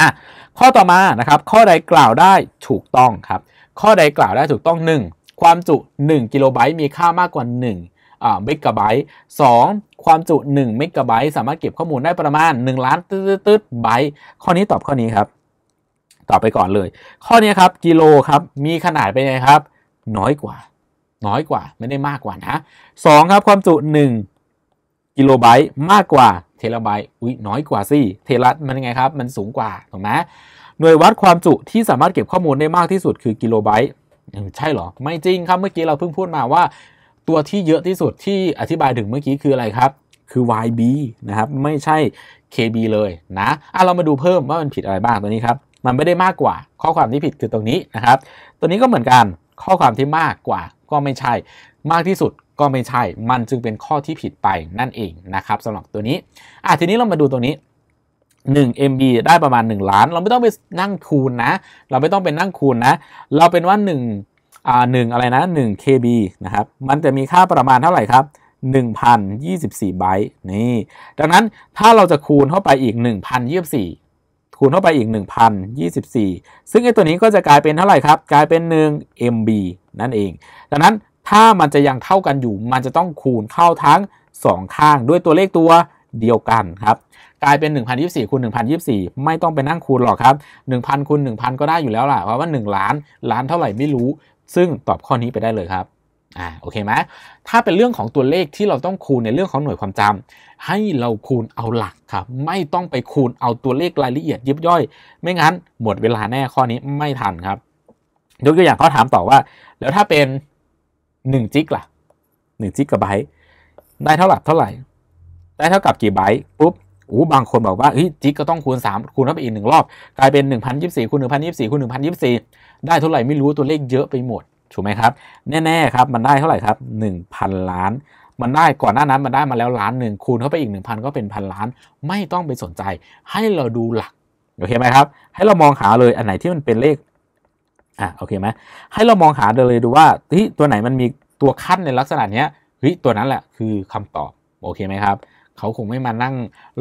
อ่ะข้อต่อมา นะครับข้อใดกล่าวได้ถูกต้องครับข้อใดกล่าวได้ถูกต้อง 1. ความจุ1กิโลไบต์มีค่ามากกว่า1อ่าเมกะไบต์สความจุ1เมกะไบต์สามารถเก็บข้อมูลได้ประมาณ 1ล้านตืดๆไบต์ข้อนี้ตอบข้อนี้ครับตอบไปก่อนเลย ข้อนี้ครับกิโลครับมีขนาดเป็นไงครับ น้อยกว่า น้อยกว่าไม่ได้มากกว่านะ2ครับความจุ1กิโลไบต์มากกว่าเทราไบต์อุ้ยน้อยกว่าสิเทระมันยังไงครับ มันสูงกว่าถูกไหมหน่วยวัดความจุที่สามารถเก็บข้อมูล ได้ มากที่สุดคือกิโลไบต์ใช่ หรอ ไม่จริง ครับ เมื่อกี้เราเพิ่ง พูดมาว่า ตัวที่เยอะที่สุดที่อธิบายถึงเมื่อกี้คืออะไรครับ คือ YB นะ ครับ ไม่ใช่ KB เลยนะอ่ะเรามาดูเพิ่มว่ามันผิดอะไรบ้างตัวนี้ครับมันไม่ได้มากกว่าข้อความที่ผิดคือตรงนี้นะครับ ตัวนี้ก็เหมือนกันข้อความที่มากกว่า ก็ไม่ใช่มากที่สุดก็ ไม่ใช่ มันจึงเป็นข้อที่ผิดไปนั่นเองนะครับสำหรับตัวนี้ อ่ะทีนี้เรามาดูตัวนี้ 1 MB ได้ประมาณ 1 ล้าน เราไม่ต้องไปนั่งคูณนะ เราไม่ต้องเป็นนั่งคูณนะ เราเป็นว่า 1อ่า1อะไรนะ 1 KB นะ ครับ มันจะมีค่าประมาณเท่าไหร่ครับ 1,024ไบต์นี่ ดังนั้นถ้าเราจะคูณเข้าไปอีก 1,024 คูณเข้าไปอีก 1,024 ซึ่งไอ้ตัวนี้ก็จะกลายเป็นเท่าไหร่ครับ กลายเป็น 1 MB นั่นเอง ดังนั้นถ้ามันจะยังเท่ากันอยู่ มันจะต้องคูณเข้าทั้ง 2 ข้างด้วยตัวเลขตัวเดียวกันครับ กลายเป็น1,024คูณ1,024 ไม่ต้องไปนั่งคูณหรอกครับ1,000คูณ1,000 ก็ได้อยู่แล้วล่ะเพราะว่า 1 ล้านล้านเท่าไหร่ไม่รู้ ซึ่งตอบข้อนี้ไปได้เลยครับ อ่า โอเคไหมถ้าเป็นเรื่องของตัวเลขที่เราต้องคูณในเรื่องของหน่วยความจำ ให้เราคูณเอาหลักครับไม่ต้องไปคูณเอาตัวเลขรายละเอียดยิบย่อย ไม่งั้นหมดเวลาแน่ข้อนี้ไม่ทันครับ ยกตัวอย่างข้อถามต่อว่าแล้วถ้าเป็น1 จิกล่ะ1จิกะไบต์ได้เท่าไหร่เท่าไหร่ได้เท่ากับกี่ไบต์ปุ๊บโอ้บางคนบอกว่าเฮ้ยจิกก็ต้องคูณ 3 คูณเข้าไปอีกหนึ่งรอบ กลายเป็น 1024คูณ1024คูณ1024 ได้เท่าไหร่ไม่รู้ตัวเลขเยอะไปหมดถูกไหมครับ แน่ๆครับมันได้เท่าไหร่ครับ1,000ล้านมันได้ก่อนหน้านั้นมันได้มาแล้วล้านหนึ่งคูณเข้าไปอีก1,000 ก็เป็นพันล้าน ไม่ต้องไปสนใจ ให้เราดูหลักโอเคไหมครับ ให้เรามองหาเลยอันไหนที่มันเป็นเลข่ะโอเคไหมให้เรามองหาเลยดูว่าที่ตัวไหนมันมีตัวขั้นในลักษณะเนี้ยเฮ้ยตัวนั้น แหละ คือคำตอบ โอเคไหมครับ เขาคงไม่มานั่ง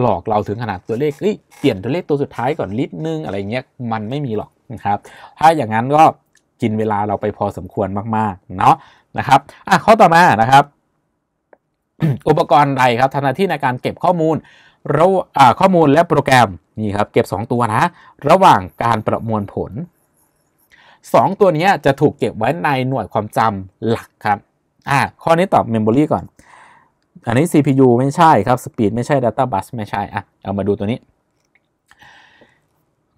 หลอกเราถึงขนาดตัวเลขเฮ้ยเปลี่ยนตัวเลขตัวสุดท้ายก่อนลิตรนึง อะไรเงี้ย มัน ไม่มี หรอกนะครับ ถ้าอย่างนั้นก็กินเวลาเราไปพอสมควรมากๆเนาะนะครับอ่ะข้อต่อมานะครับ อุปกรณ์ใดครับทำหน้าที่ในการเก็บข้อมูลระข้อมูลและโปรแกรมนี่ครับเก็บ 2 ตัวนะ ระหว่างการประมวลผล2 ตัวนี้จะถูกเก็บไว้ในหน่วยความจำหลักครับอ่าข้อนี้ตอบ Memory ก่อน อันนี้ CPU ไม่ใช่ครับ Speed ไม่ใช่ Data Bus ไม่ใช่อ่ะเอามาดูตัวนี้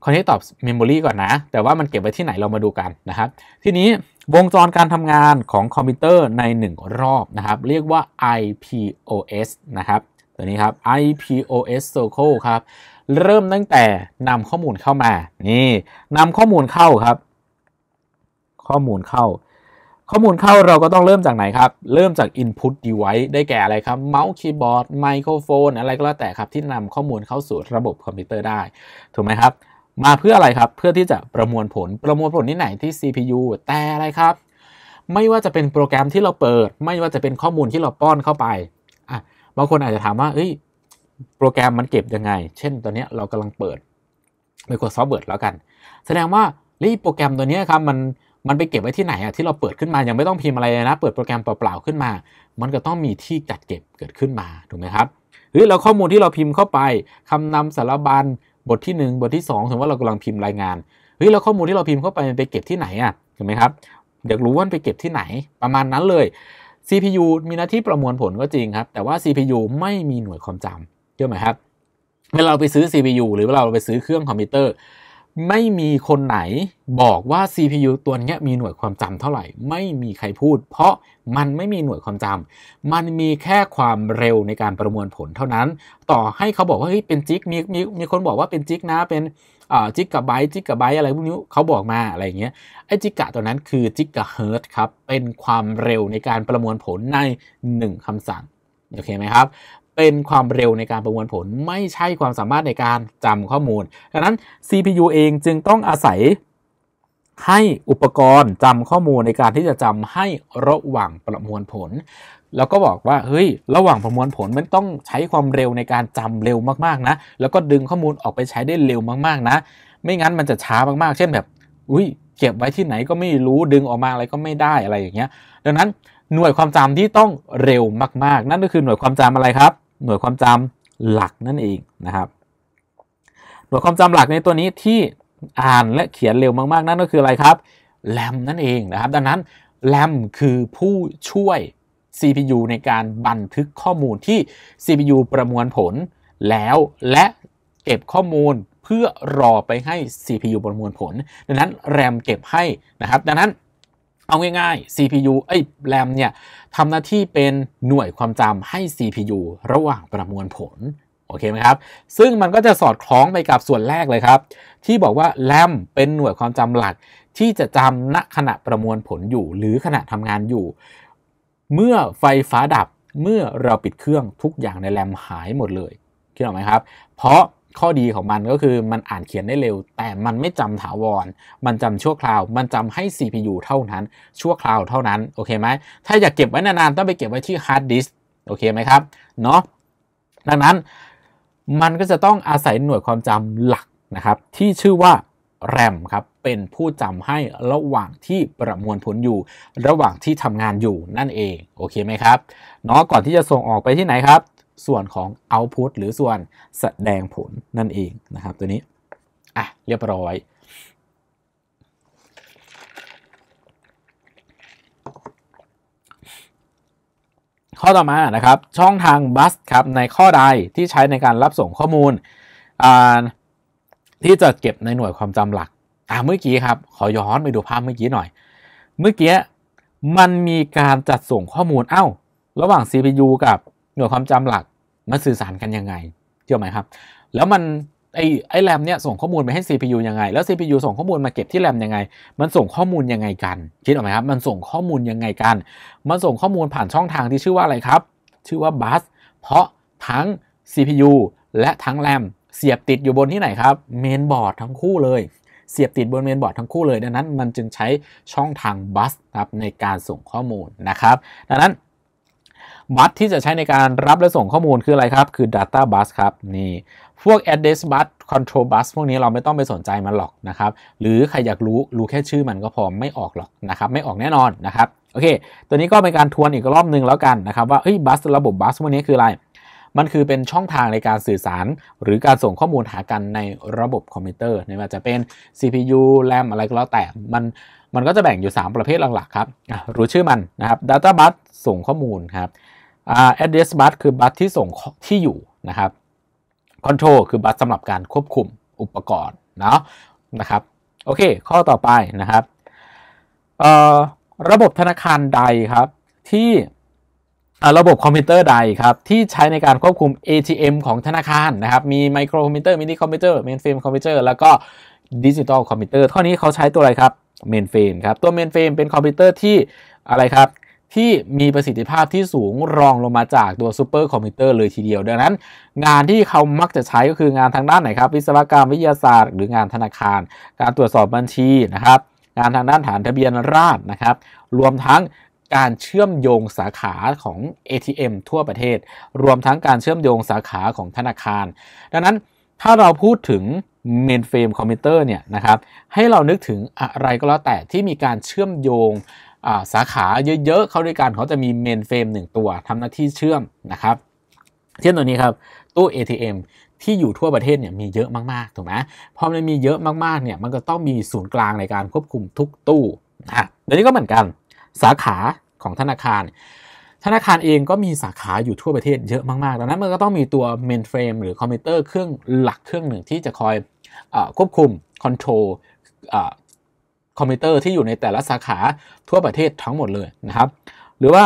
ข้อนี้ตอบ Memory ก่อนนะ แต่ว่ามันเก็บไว้ที่ไหนเรามาดูกันนะครับ ทีนี้วงจรการทำงานของคอมพิวเตอร์ใน1รอบนะครับ เรียกว่า IPOS นะครับ ตัวนี้ครับ IPOS Circle ครับ เริ่มตั้งแต่นำข้อมูลเข้ามา นี่นำข้อมูลเข้าครับข้อมูลเข้า ข้อมูลเข้าเราก็ต้องเริ่มจากไหนครับ เริ่มจาก Input Device ได้แก่อะไรครับ เมาส์คีย์บอร์ดไมโครโฟนอะไรก็แล้วแต่ครับที่นำข้อมูลเข้าสู่ระบบคอมพิวเตอร์ได้ ถูกไหมครับ มาเพื่ออะไรครับเพื่อที่จะประมวลผลประมวลผลที่ไหนที่ CPU แต่อะไรครับ ไม่ว่าจะเป็นโปรแกรมที่เราเปิด ไม่ว่าจะเป็นข้อมูลที่เราป้อนเข้าไปอ่ะบางคนอาจจะถามว่าเอ้ยโปรแกรมมันเก็บยังไง เช่นตอนนี้เรากำลังเปิด Microsoft Word แล้วกัน แสดงว่ารีโปรแกรมตัวนี้ครับมันมันไปเก็บไว้ที่ไหนอะที่เราเปิดขึ้นมายังไม่ต้องพิมพ์อะไรนะ เปิดโปรแกรมเปล่าๆขึ้นมา มันก็ต้องมีที่จัดเก็บเกิดขึ้นมาถูกไหมครับหรือเราข้อมูลที่เราพิมพ์เข้าไป คำนำสารบัญบทที่ 1 บทที่2สมมติว่าเรากำลังพิมพ์รายงานเฮ้ยเราข้อมูลที่เราพิมพ์เข้าไปมันไปเก็บที่ไหนอะถูกไหมครับอยากรู้ว่าไปเก็บที่ไหนประมาณนั้นเลย CPU มีหน้าที่ประมวลผลก็จริงครับ แต่ว่า CPU ไม่มีหน่วยความจำเชื่อไหมครับเวลาเราไปซื้อ CPU หรือเวลาเราไปซื้อเครื่องคอมพิวเตอร์ไม่มีคนไหนบอกว่า CPU ตัวนี้มีหน่วยความจำเท่าไหร่ ไม่มีใครพูด เพราะมันไม่มีหน่วยความจำมันมีแค่ความเร็วในการประมวลผลเท่านั้น ต่อให้เขาบอกว่าเฮ้ยเป็น จิก มีมีมีคนบอกว่าเป็นจิกนะ เป็นจิกกับไบจิกกับไบอะไรพวกนี้เขาบอกมาอะไรเงี้ย ไอ้จิกะตัวนั้นคือจิกะเฮิร์ตครับ เป็นความเร็วในการประมวลผลใน 1 คำสั่ง โอเคไหมครับเป็นความเร็วในการประมวลผลไม่ใช่ความสามารถในการจำข้อมูล ดังนั้น CPU เองจึงต้องอาศัย ให้อุปกรณ์จำข้อมูลในการที่จะจำให้ระหว่างประมวลผล แล้วก็บอกว่าเฮ้ย ระหว่างประมวลผล มัน ต้องใช้ความเร็วในการจำเร็วมาก ๆนะ แล้วก็ดึงข้อมูลออกไปใช้ได้เร็วมาก ๆนะ ไม่งั้นมันจะช้ามากๆ เช่นแบบอุ้ยเก็บไว้ที่ไหนก็ไม่รู้ดึงออกมาอะไรก็ไม่ได้อะไรอย่างเงี้ย ดังนั้นหน่วยความจำที่ต้องเร็วมาก ๆ นั่นก็คือหน่วยความจำอะไรครับหน่วยความจำหลักนั่นเองนะครับ หน่วยความจำหลักในตัวนี้ที่อ่านและเขียนเร็วมาก ๆ นั่นก็คืออะไรครับ แรมนั่นเองนะครับ ดังนั้น แรมคือผู้ช่วย CPU ในการบันทึกข้อมูลที่ CPU ประมวลผลแล้วและเก็บข้อมูลเพื่อรอไปให้ CPU ประมวลผล ดังนั้น แรมเก็บให้นะครับ ดังนั้นเอาง่ายๆ CPU เอ้ย RAM เนี่ยทำหน้าที่เป็นหน่วยความจำให้ CPU ระหว่างประมวลผล โอเคไหมครับ ซึ่งมันก็จะสอดคล้องไปกับส่วนแรกเลยครับที่บอกว่า RAM เป็นหน่วยความจำหลัก ที่จะจำณขณะประมวลผลอยู่หรือขณะทำงานอยู่ เมื่อไฟฟ้าดับเมื่อเราปิดเครื่องทุกอย่างในแรมหายหมดเลยคิดออกไหมครับ เพราะข้อดีของมันก็คือมันอ่านเขียนได้เร็ว แต่มันไม่จำถาวร มันจำชั่วคราวมันจำให้ CPU เท่านั้น ชั่วคราวเท่านั้นโอเคไหมถ้าอยากเก็บไว้นานๆต้องไปเก็บไว้ที่ฮาร์ดดิสโอเคไหมครับเนาะดังนั้นมันก็จะต้องอาศัยหน่วยความจำหลักนะครับ ที่ชื่อว่าแรมครับเป็นผู้จำให้ระหว่างที่ประมวลผลอยู่ ระหว่างที่ทำงานอยู่นั่นเองโอเคไหมครับเนาะก่อนที่จะส่งออกไปที่ไหนครับส่วนของ output หรือส่วนแสดงผลนั่นเองนะครับ ตัวนี้ อ่ะ เรียบร้อย ข้อต่อมานะครับช่องทางบัสครับ ในข้อใดที่ใช้ในการรับส่งข้อมูลที่จะเก็บในหน่วยความจำหลัก อ่า เมื่อกี้ครับ ขอย้อนไปดูภาพเมื่อกี้หน่อย เมื่อกี้ มันมีการจัดส่งข้อมูล เอา้า ระหว่าง CPU กับหน่วยความจำหลักมันสื่อสารกันยังไงเชื่อไหมครับ แล้วมันไอ้ไอ้แรมเนี่ยส่งข้อมูลไปให้ CPU ยัง ไง แล้ว CPU ส่ง ข้อมูล มา เก็บที่แรมยังไง มันส่งข้อมูลยังไงกัน คิดออกไหมครับ มันส่งข้อมูลยัง ไง กัน มันส่งข้อมูลผ่านช่องทางที่ชื่อว่าอะไรครับ ชื่อว่า บัส เพราะทั้ง CPU และทั้งแรม เสียบติดอยู่บนที่ไหนครับ เมนบอร์ดทั้งคู่เลย เสียบติดบนเมนบอร์ดทั้งคู่เลย ดังนั้น มันจึงใช้ช่องทางบัสครับในการส่งข้อมูลนะครับ ดังนั้นบัสที่จะใช้ในการรับและส่งข้อมูลคืออะไรครับ คือ Data Bus ครับ นี่ พวก Address Bus Control Bus พวกนี้เราไม่ต้องไปสนใจมันหรอกนะครับ หรือใครอยากรู้ รู้แค่ชื่อมันก็พอ ไม่ออกหรอกนะครับ ไม่ออกแน่นอนนะครับ โอเค ตัวนี้ก็เป็นการทวนอีกรอบนึงแล้วกันนะครับ ว่าเฮ้ยบัสระบบบัสพวกนี้คืออะไร มันคือเป็นช่องทางในการสื่อสาร หรือการส่งข้อมูลหากันในระบบคอมพิวเตอร์ ไม่ว่าจะเป็น CPU RAM อะไรก็แล้วแต่ มันมันก็จะแบ่งอยู่ 3 ประเภทหลักๆ ครับ รู้ชื่อมันนะครับ Data Bus ส่งข้อมูลครับ address bus คือบัสที่ส่งที่อยู่นะครับ control คือบัสสำหรับการควบคุมอุปกรณ์เนาะนะครับโอเค ข้อต่อไปนะครับ ระบบธนาคารใดครับที่ระบบคอมพิวเตอร์ใดครับ ที่ใช้ในการควบคุม ATM ของธนาคารนะครับ มีไมโครคอมพิวเตอร์มินิคอมพิวเตอร์เมนเฟรมคอมพิวเตอร์แล้วก็ดิจิตอลคอมพิวเตอร์ข้อนี้เขาใช้ตัวอะไรครับเมนเฟรมครับตัวเมนเฟรมเป็นคอมพิวเตอร์ที่อะไรครับที่มีประสิทธิภาพที่สูงรองลงมาจากตัวซูเปอร์คอมพิวเตอร์เลยทีเดียว ดังนั้น งานที่เขามักจะใช้ก็คืองานทางด้านไหนครับ วิศวกรรมวิทยาศาสตร์หรืองานธนาคาร การตรวจสอบบัญชีนะครับงานทางด้านฐานทะเบียนราษนะครับรวมทั้งการเชื่อมโยงสาขาของ ATM ทั่วประเทศ รวมทั้งการเชื่อมโยงสาขาของธนาคาร ดังนั้นถ้าเราพูดถึงเมนเฟรมคอมพิวเตอร์เนี่ยนะครับให้เรานึกถึงอะไรก็แล้วแต่ที่มีการเชื่อมโยงสาขาเยอะๆ เข้าด้วยกันเขาจะมีเมนเฟรมหนึ่งตัวทำหน้าที่เชื่อม นะครับเช่นตัวนี้ครับ ตู้ ATM ที่อยู่ทั่วประเทศเนี่ยมีเยอะมากๆถูกไหมพอมันมีเยอะมากๆเนี่ยมันก็ต้องมีศูนย์กลางในการควบคุมทุกตู้นะเดี๋ยวนี้ก็เหมือนกัน สาขาของธนาคาร ธนาคารเองก็มีสาขาอยู่ทั่วประเทศ เยอะมากๆดังนั้นมันก็ต้องมีตัวเมนเฟรมหรือคอมพิวเตอร์เครื่องหลักเครื่องหนึ่งที่จะคอยอควบคุมคอนโทรลคอมพิวเตอร์ที่อยู่ในแต่ละสาขาทั่วประเทศทั้งหมดเลยนะครับ หรือว่า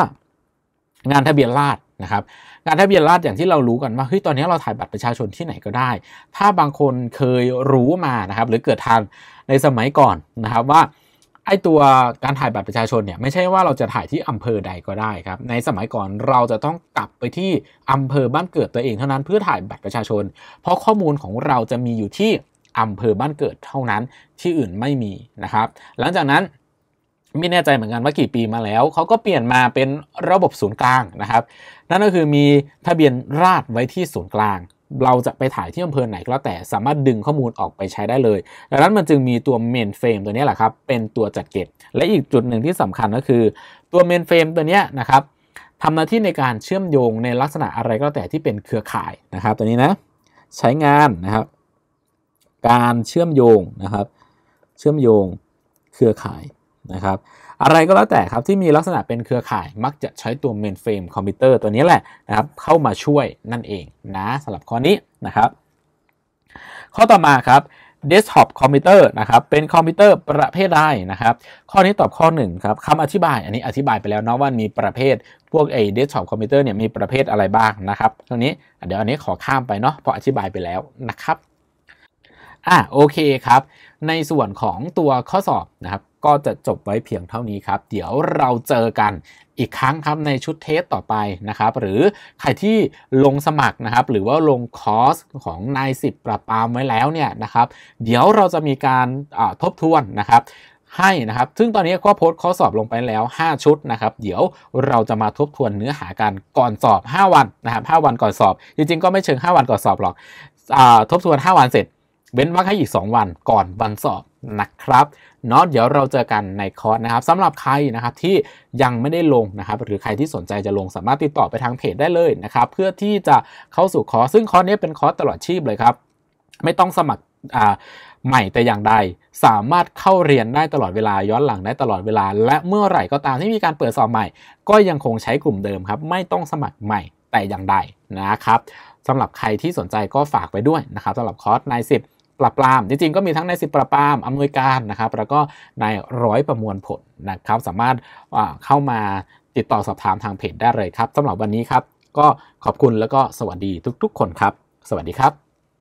งานทะเบียนราษฎรนะครับงานทะเบียนราษฎรอย่างที่เรารู้กันว่าเฮ้ยตอนนี้เราถ่ายบัตรประชาชนที่ไหนก็ได้ ถ้าบางคนเคยรู้มานะครับหรือเกิดทันในสมัยก่อนนะครับว่าไอตัวการถ่ายบัตรประชาชนเนี่ยไม่ใช่ว่าเราจะถ่ายที่อำเภอใดก็ได้ครับในสมัยก่อนเราจะต้องกลับไปที่อำเภอบ้านเกิดตัวเองเท่านั้นเพื่อถ่ายบัตรประชาชน เพราะข้อมูลของเราจะมีอยู่ที่อำเภอบ้านเกิดเท่านั้นที่อื่นไม่มีนะครับ หลังจากนั้นไม่แน่ใจเหมือนกันว่ากี่ปีมาแล้ว เขาก็เปลี่ยนมาเป็นระบบศูนย์กลางนะครับนั่นก็คือมีทะเบียนราษไว้ที่ศูนย์กลาง เราจะไปถ่ายที่อำเภอไหนก็แต่สามารถดึงข้อมูลออกไปใช้ได้เลย ดังนั้นมันจึงมีตัวเมนเฟรมตัวนี้แหละครับ เป็นตัวจัดเก็บและอีกจุดหนึ่งที่สำคัญก็คือตัวเมนเฟรมตัวนี้นะครับทำหน้าที่ในการเชื่อมโยงในลักษณะอะไรก็แต่ที่เป็นเครือข่ายนะครับ ตัวนี้นะ ใช้งานนะครับการเชื่อมโยงนะครับ เชื่อมโยงเครือข่ายนะครับ อะไรก็แล้วแต่ครับที่มีลักษณะเป็นเครือข่าย มักจะใช้ตัวเมนเฟรมคอมพิวเตอร์ ตัวนี้แหละนะครับ เข้ามาช่วยนั่นเองนะสำหรับข้อนี้นะครับ ข้อต่อมาครับเดสก์ท็อปคอมพิวเตอร์นะครับ เป็นคอมพิวเตอร์ประเภทใดนะครับ ข้อนี้ตอบข้อ1ครับคำอธิบาย อันนี้อธิบายไปแล้วเนาะว่ามีประเภทพวกไอ้เดสก์ท็อปคอมพิวเตอร์เนี่ยมีประเภทอะไรบ้างนะครับตรงนี้เดี๋ยวอันนี้ขอข้ามไปเนาะเพราะอธิบายไปแล้วนะครับอ่ะ โอเคครับในส่วนของตัวข้อสอบนะครับก็จะจบไว้เพียงเท่านี้ครับเดี๋ยวเราเจอกันอีกครั้งครับในชุดเทสต่อไปนะครับหรือใครที่ลงสมัครนะครับหรือว่าลงคอร์สของนายสิบประปามไว้แล้วเนี่ยนะครับเดี๋ยวเราจะมีการทบทวนนะครับให้นะครับซึ่งตอนนี้ก็โพสต์ข้อสอบลงไปแล้ว 5 ชุดนะครับเดี๋ยวเราจะมาทบทวนเนื้อหากันก่อนสอบ 5 วันนะครับ5วันก่อนสอบ จริง ๆก็ไม่เชิง 5 วันก่อนสอบหรอกทบทวน5 วันเสร็จเว้นวรรคให้อีก 2 วันก่อนวันสอบนะครับเนาะเดี๋ยวเราเจอกันในคอร์สนะครับสำหรับใครนะครับที่ยังไม่ได้ลงนะครับ หรือใครที่สนใจจะลงสามารถติดต่อไปทางเพจได้เลยนะครับเพื่อที่จะเข้าสู่คอร์สซึ่งคอร์สนี้เป็นคอร์สตลอดชีพเลยครับไม่ต้องสมัครอ่าใหม่แต่อย่างใด สามารถเข้าเรียนได้ตลอดเวลาย้อนหลังได้ตลอดเวลา และเมื่อไหร่ก็ตามที่มีการเปิดสอบใหม่ ก็ยังคงใช้กลุ่มเดิมครับไม่ต้องสมัครใหม่แต่อย่างใดนะครับสำหรับใครที่สนใจก็ฝากไปด้วยนะครับสำหรับคอร์สนายสิบปราบปราม จริง ๆ ก็มีทั้งในสิบประบปรามอำนวยการนะครับ แล้วก็ในร้อยประมวลผลนะครับ สามารถเข้ามาติดต่อสอบถามทางเพจได้เลยครับ สำหรับวันนี้ครับ ก็ขอบคุณแล้วก็สวัสดีทุกๆ คนครับ สวัสดีครับ